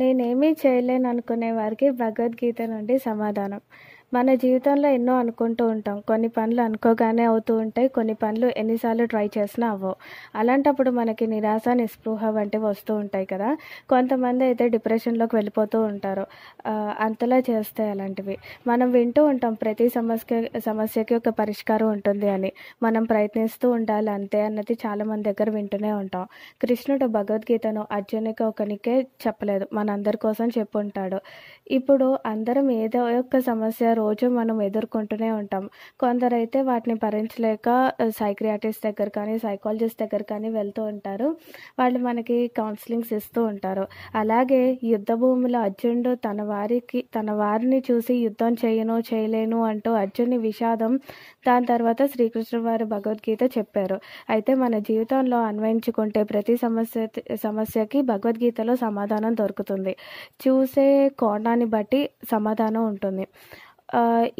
నేనేమీ చేయలేను అనుకునే వారికి భగవద్గీత నుండి సమాధానం మన జీవితంలో ఎన్నో అనుకుంటూ ఉంటాం కొన్ని పనులు అనుకోగానే అవుతూ ఉంటాయి కొన్ని పనులు ఎన్నిసార్లు ట్రై చేసినా అవ్వవు అలాంటప్పుడు మనకి నిరాశ నిస్పృహ వంటివి వస్తూ ఉంటాయి కదా కొంతమంది అయితే డిప్రెషన్లోకి వెళ్ళిపోతూ ఉంటారు అంతలా చేస్తాయి అలాంటివి మనం వింటూ ఉంటాం ప్రతి సమస్య సమస్యకి ఒక పరిష్కారం ఉంటుంది అని మనం ప్రయత్నిస్తూ ఉండాలి అంతే అన్నది చాలామంది దగ్గర వింటూనే ఉంటాం కృష్ణుడు భగవద్గీతను అర్జునికి ఒకనికే చెప్పలేదు మనందరి కోసం చెప్పుంటాడు ఇప్పుడు అందరం ఏదో ఒక సమస్య రోజు మనం ఎదుర్కొంటూనే ఉంటాం కొందరైతే వాటిని భరించలేక సైక్రియాటిస్ట్ దగ్గర కానీ సైకాలజిస్ట్ దగ్గర కానీ వెళ్తూ ఉంటారు వాళ్ళు మనకి కౌన్సిలింగ్స్ ఇస్తూ ఉంటారు అలాగే యుద్ధ భూమిలో అర్జునుడు తన వారికి తన వారిని చూసి యుద్ధం చేయను చేయలేను అంటూ అర్జుని విషాదం దాని తర్వాత శ్రీకృష్ణుడు వారు భగవద్గీత చెప్పారు అయితే మన జీవితంలో అన్వయించుకుంటే ప్రతి సమస్య సమస్యకి భగవద్గీతలో సమాధానం దొరుకుతుంది చూసే కోణాన్ని బట్టి సమాధానం ఉంటుంది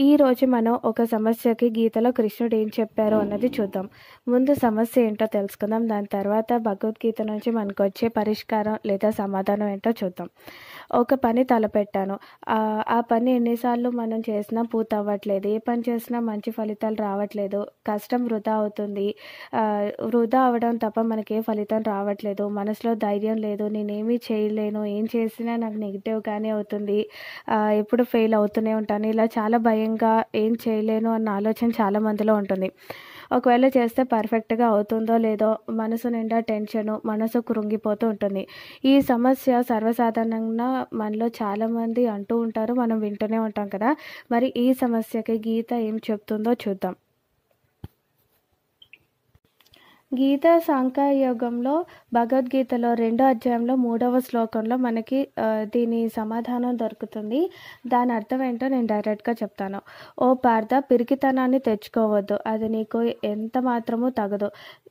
ఈరోజు మనం ఒక సమస్యకి గీతలో కృష్ణుడు ఏం చెప్పారో అన్నది చూద్దాం ముందు సమస్య ఏంటో తెలుసుకుందాం దాని తర్వాత భగవద్గీత నుంచి మనకు వచ్చే పరిష్కారం లేదా సమాధానం ఏంటో చూద్దాం ఒక పని తలపెట్టాను ఆ పని ఎన్నిసార్లు మనం చేసినా పూర్తి అవ్వట్లేదు ఏ పని చేసినా మంచి ఫలితాలు రావట్లేదు కష్టం వృధా అవుతుంది వృధా అవడం తప్ప మనకి ఏ ఫలితం రావట్లేదు మనసులో ధైర్యం లేదు నేనేమీ చేయలేను ఏం చేసినా నాకు నెగిటివ్గానే అవుతుంది ఎప్పుడు ఫెయిల్ అవుతూనే ఉంటాను ఇలా చాలా భయంగా ఏం చేయలేను అన్న ఆలోచన చాలా మందిలో ఉంటుంది ఒకవేళ చేస్తే పర్ఫెక్ట్గా అవుతుందో లేదో మనసు నిండా టెన్షన్ మనసు కృంగిపోతూ ఉంటుంది ఈ సమస్య సర్వసాధారణంగా మనలో చాలామంది అంటూ ఉంటారు మనం వింటూనే ఉంటాం కదా మరి ఈ సమస్యకి గీత ఏం చెప్తుందో చూద్దాం గీత సాంఖ్యయోగంలో భగవద్గీతలో రెండో అధ్యాయంలో మూడవ శ్లోకంలో మనకి దీని సమాధానం దొరుకుతుంది దాని అర్థం ఏంటో నేను డైరెక్ట్గా చెప్తాను ఓ పార్థ పిరికితనాన్ని తెచ్చుకోవద్దు అది నీకు ఎంత మాత్రము తగదు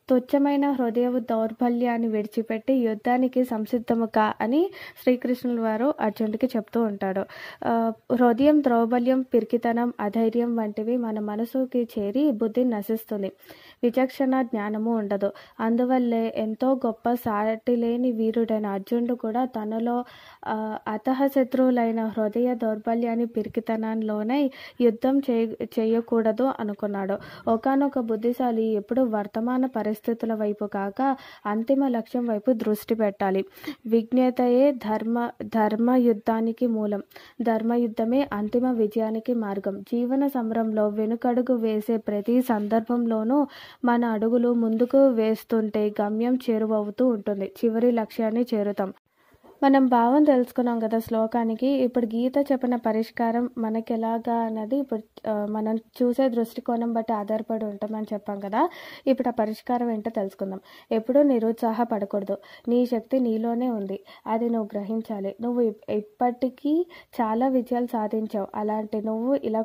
తుచ్చమైన హృదయ దౌర్బల్యాన్ని విడిచిపెట్టి యుద్ధానికి సంసిద్ధము కా అని శ్రీకృష్ణుల వారు అర్జునుడికి చెప్తూ ఉంటాడు హృదయం ద్రౌబల్యం పిరికితనం అధైర్యం వంటివి మన మనసుకి చేరి బుద్ధి నశిస్తుంది విచక్షణ జ్ఞానము ఉండదు అందువల్లే ఎంతో గొప్ప సాటిలేని వీరుడైన అర్జునుడు కూడా తనలో అతహ శత్రువులైన హృదయ దౌర్బల్యాన్ని పిరికితనంలోనే యుద్ధం చేయ చేయకూడదు అనుకున్నాడు ఒకనొక బుద్ధిశాలి ఎప్పుడు వర్తమాన పరిస్థితుల వైపు కాక అంతిమ లక్ష్యం వైపు దృష్టి పెట్టాలి విజ్ఞతయే ధర్మ ధర్మ యుద్ధానికి మూలం ధర్మయుద్ధమే అంతిమ విజయానికి మార్గం జీవన సమరంలో వెనుకడుగు వేసే ప్రతి సందర్భంలోనూ మన అడుగులు ముందుకు వేస్తుంటే గమ్యం చేరువవుతూ ఉంటుంది చివరి లక్ష్యాన్ని చేరుతాం మనం భావం తెలుసుకున్నాం కదా శ్లోకానికి ఇప్పుడు గీత చెప్పిన పరిష్కారం మనకి ఎలాగా అన్నది ఇప్పుడు మనం చూసే దృష్టికోణం బట్టి ఆధారపడి ఉంటామని చెప్పాం కదా ఇప్పుడు ఆ పరిష్కారం ఏంటో తెలుసుకుందాం ఎప్పుడూ నిరుత్సాహపడకూడదు నీ శక్తి నీలోనే ఉంది అది నువ్వు గ్రహించాలి నువ్వు ఇప్పటికీ చాలా విజయాలు సాధించావు అలాంటి నువ్వు ఇలా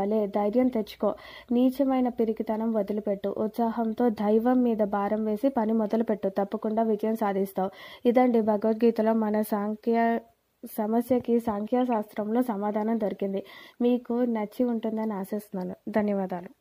వలె ధైర్యం తెచ్చుకో నీచమైన పిరికితనం వదిలిపెట్టు ఉత్సాహంతో దైవం మీద భారం వేసి పని మొదలుపెట్టు తప్పకుండా విజయం సాధిస్తావు ఇదండి భగవద్గీత సమస్యల మన సాంఖ్య సమస్యకి సాంఖ్యాశాస్త్రంలో సమాధానం దొరికింది మీకు నచ్చి ఉంటుందని ఆశిస్తున్నాను ధన్యవాదాలు